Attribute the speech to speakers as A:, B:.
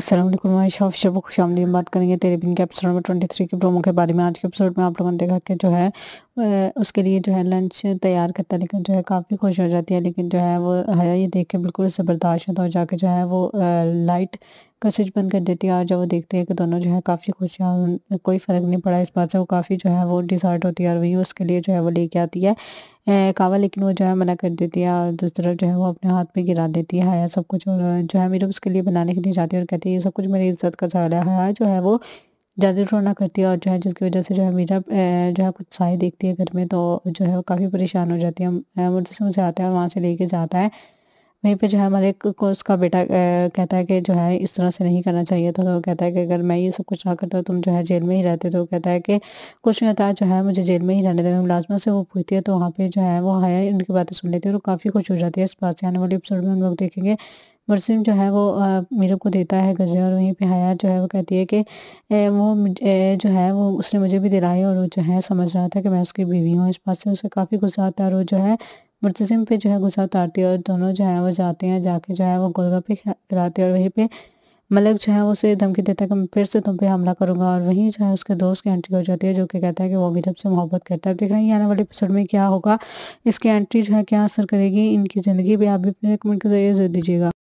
A: असलम शब खुश आमदी बात करेंगे तेरे बिन के एपिसोड में ट्वेंटी थ्री के प्रोमो के बारे में आज के एपिसोड में आप लोगों ने देखा कि जो है उसके लिए जो है लंच तैयार करता है लेकिन जो है काफ़ी खुश हो जाती है लेकिन जो है वो हया ये देख के बिल्कुल उससे बर्दाश्त होता हो जाके जो है वो लाइट का स्विच बंद कर देती है और जब वो देखते हैं कि दोनों जो है काफ़ी खुश हैं कोई फ़र्क नहीं पड़ा इस बात से वो काफ़ी जो है वो डिसर्ट होती है और वहीं उसके लिए जो है वो लेके आती है कावा लेकिन वो जो है मना कर देती है और दूसरी तरफ जो है वो अपने हाथ में गिरा देती है हया सब कुछ और जो है मीरा उसके लिए बनाने के लिए जाती है और कहती है ये सब कुछ मेरी इज्जत का सवाल है हया जो है वो ज़्यादा रोना करती है और जो है जिसकी वजह से जो है मीरा जो है कुछ साई देखती है घर में तो जो है वो काफ़ी परेशान हो जाती है मुझसे मुझे आता है वहाँ से लेके जाता है वहीं पे जो है मलिक को उसका बेटा कहता है कि जो है इस तरह से नहीं करना चाहिए था तो वो कहता है कि अगर मैं ये सब कुछ ना करता तुम जो है जेल में ही रहते तो वो कहता है कि कुछ नहीं होता जो है मुझे जेल में ही रहने देते मुलाजमत से वो पूछती है तो वहाँ पे जो है वो हाया उनकी बातें सुन लेती है और काफ़ी खुश हो जाती है इस बात से आने वाले एपिसोड में हम लोग देखेंगे मुरसिम जो है वो मीरा को देता है गजरे और वहीं पे हया जो है वो कहती है कि वो जो है वो उसने मुझे भी दिलाई और वो जो है समझ रहा था कि मैं उसकी बीवी हूँ इस बात से उसे काफ़ी गुस्सा आता है और वो जो है मुतजिम पे जो है गुस्सा उतारती है और दोनों जो है वो जाते हैं जाके जो है वो गोलगप्पे खिलाते हैं और वहीं पे मलक जो है उसे धमकी देता है कि मैं फिर से तुम पे हमला करूंगा और वहीं जो है उसके दोस्त की एंट्री हो जाती है जो कि कहता है कि वो भी रब से मोहब्बत करता है देख रहे हैं आने वाले एपिसोड में क्या होगा इसकी एंट्री जो है क्या असर करेगी इनकी ज़िंदगी भी आप भी अपने कमेंट के जरिए जरूर दीजिएगा